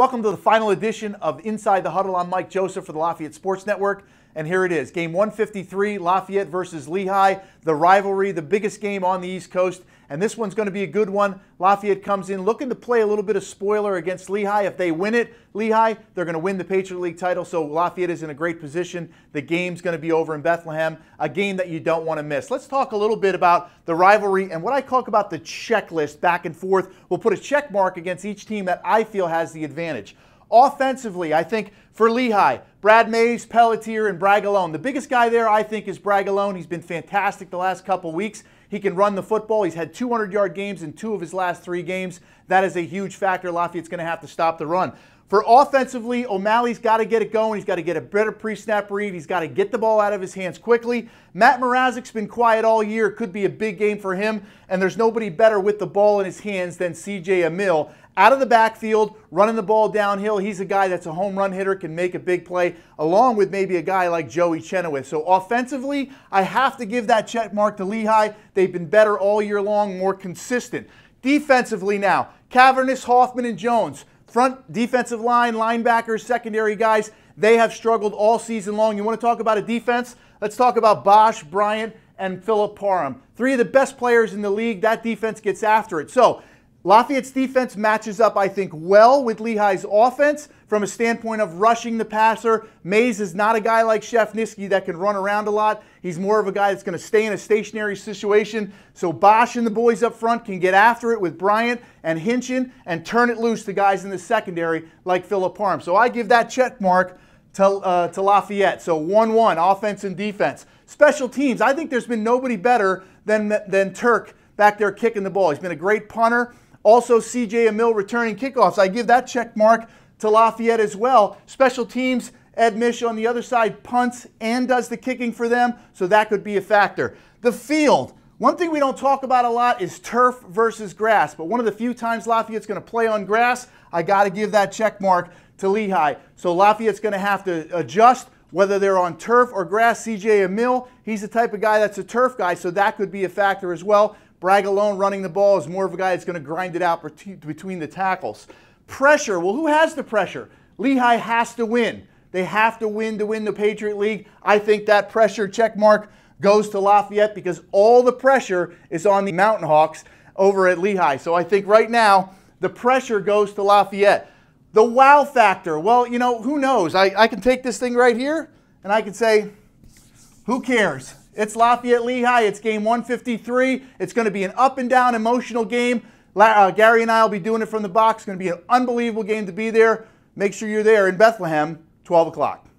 Welcome to the final edition of Inside the Huddle. I'm Mike Joseph for the Lafayette Sports Network. And here it is Game 153, Lafayette versus Lehigh, the rivalry, the biggest game on the East Coast. And this one's going to be a good one. Lafayette comes in looking to play a little bit of spoiler against Lehigh. If they win it, Lehigh, they're going to win the Patriot League title. So Lafayette is in a great position. The game's going to be over in Bethlehem, a game that you don't want to miss. Let's talk a little bit about the rivalry and what I talk about the checklist back and forth. We'll put a check mark against each team that I feel has the advantage. Offensively, I think for Lehigh, Brad Mays, Pelletier, and Bragalone. The biggest guy there, I think, is Bragalone. He's been fantastic the last couple weeks. He can run the football. He's had 200 yard games in two of his last three games. That is a huge factor. Lafayette's going to have to stop the run. For offensively, O'Malley's got to get it going. He's got to get a better pre-snap read. He's got to get the ball out of his hands quickly. Matt Mrazek's been quiet all year. Could be a big game for him, and there's nobody better with the ball in his hands than C.J. Emil. Out of the backfield, running the ball downhill, he's a guy that's a home run hitter, can make a big play, along with maybe a guy like Joey Chenoweth. So offensively, I have to give that check mark to Lehigh. They've been better all year long, more consistent. Defensively now, Cavernous, Hoffman, and Jones front defensive line, linebackers, secondary guys, they have struggled all season long. You want to talk about a defense? Let's talk about Bosch, Bryant, and Philip Parham. Three of the best players in the league. That defense gets after it. So Lafayette's defense matches up, I think, well with Lehigh's offense from a standpoint of rushing the passer. Mays is not a guy like Chef Niski that can run around a lot. He's more of a guy that's going to stay in a stationary situation. So Bosch and the boys up front can get after it with Bryant and Hinchin and turn it loose to guys in the secondary like Philip Parm. So I give that check mark to, uh, to Lafayette. So 1 1, offense and defense. Special teams, I think there's been nobody better than, than Turk back there kicking the ball. He's been a great punter. Also, CJ Emil returning kickoffs. I give that check mark to Lafayette as well. Special teams, Ed Mish on the other side punts and does the kicking for them, so that could be a factor. The field. One thing we don't talk about a lot is turf versus grass, but one of the few times Lafayette's going to play on grass, I got to give that check mark to Lehigh. So Lafayette's going to have to adjust whether they're on turf or grass. CJ Emil, he's the type of guy that's a turf guy, so that could be a factor as well. Bragg alone running the ball is more of a guy that's going to grind it out between the tackles. Pressure. Well, who has the pressure? Lehigh has to win. They have to win to win the Patriot League. I think that pressure check mark goes to Lafayette because all the pressure is on the Mountain Hawks over at Lehigh. So I think right now the pressure goes to Lafayette. The wow factor. Well, you know, who knows? I, I can take this thing right here and I can say, who cares? It's Lafayette Lehigh. It's game 153. It's going to be an up and down emotional game. Uh, Gary and I will be doing it from the box. It's going to be an unbelievable game to be there. Make sure you're there in Bethlehem, 12 o'clock.